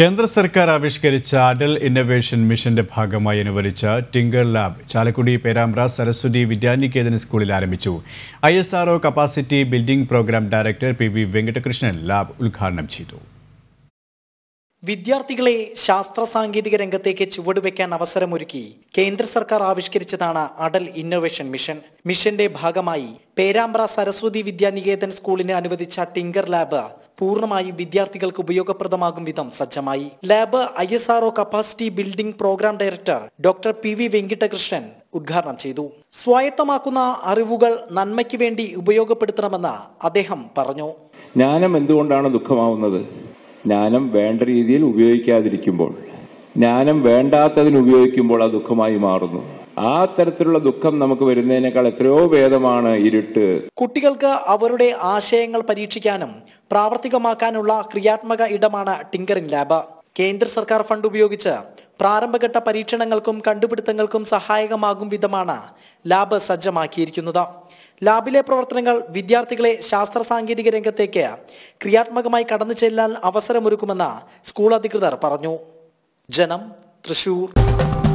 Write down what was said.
കേന്ദ്ര സർക്കാർ ആവിഷ്കരിച്ച അടൽ ഇന്നൊവേഷൻ മിഷന്റെ ഭാഗമായി അനുവദിച്ച ടിങ്കർ ലാബ് ചാലക്കുടി പേരാമ്പ്ര സരസ്വതി വിദ്യാനികേതന സ്കൂളിൽ ആരംഭിച്ചു I capacity building programme director P V Venkatakrishnan lab ഉദ്ഘാടനം ചെയ്തു വിദ്യാർത്ഥികളെ ശാസ്ത്ര സാങ്കേതിക രംഗത്തേക്ക് ചുവടുവെക്കാൻ അവസരമൊരുക്കി കേന്ദ്ര സർക്കാർ ആവിഷ്കരിച്ചതാണ് അടൽ ഇന്നൊവേഷൻ മിഷൻ മിഷന്റെ ഭാഗമായി പേരാമ്പ്ര സരസ്വതി വിദ്യാനികേതൻ സ്കൂളിന് അനുവദിച്ച ടിങ്കർ ലാബ് പൂർണ്ണമായും വിദ്യാർത്ഥികൾക്ക് ഉപയോഗപ്രദമാകും വിധം സജ്ജമായി lab I S R O capacity building programme director doctor P V Venkitakrishnan ഉദ്ഘാടനം ചെയ്തു സ്വായത്തമാക്കുന്ന അറിവുകൾ നന്മയ്ക്ക് വേണ്ടി ഉപയോഗപ്പെടുത്തണമെന്ന് അദ്ദേഹം പറഞ്ഞു ജ്ഞാനം എന്തുകൊണ്ടാണ് ദുഃഖമാവുന്നത് ജ്ഞാനം വേണ്ട രീതിയിൽ ഉപയോഗിക്കാതിരിക്കുമ്പോൾ ജ്ഞാനം വേണ്ടാത്തതിന് ഉപയോഗിക്കുമ്പോൾ ആ ദുഃഖമായി മാറുന്നു ആ തരത്തിലുള്ള ദുഃഖം നമുക്ക് വരുന്നതിനേക്കാൾ എത്രയോ ഭേദമാണ് ഇരുട്ട് കുട്ടികൾക്ക് അവരുടെ ആശയങ്ങൾ പരീക്ഷിക്കാനും പ്രാവർത്തികമാക്കാനുള്ള ക്രിയാത്മക ഇടമാണ് ടിങ്കറിംഗ് ലാബ് കേന്ദ്ര സർക്കാർ ഫണ്ട് ഉപയോഗിച്ച് പ്രാരംഭഘട്ട പരീക്ഷണങ്ങൾക്കും കണ്ടുപിടുത്തങ്ങൾക്കും സഹായകമാകും വിധമാണ് ലാബ് സജ്ജമാക്കിയിരിക്കുന്നത് ലാബിലെ പ്രവർത്തനങ്ങൾ വിദ്യാർത്ഥികളെ ശാസ്ത്ര സാങ്കേതിക രംഗത്തേക്ക് ക്രിയാത്മകമായി കടന്നു ചെല്ലാൻ അവസരമൊരുക്കുമെന്ന് സ്കൂൾ അധികൃതർ പറഞ്ഞു ജനം തൃശൂർ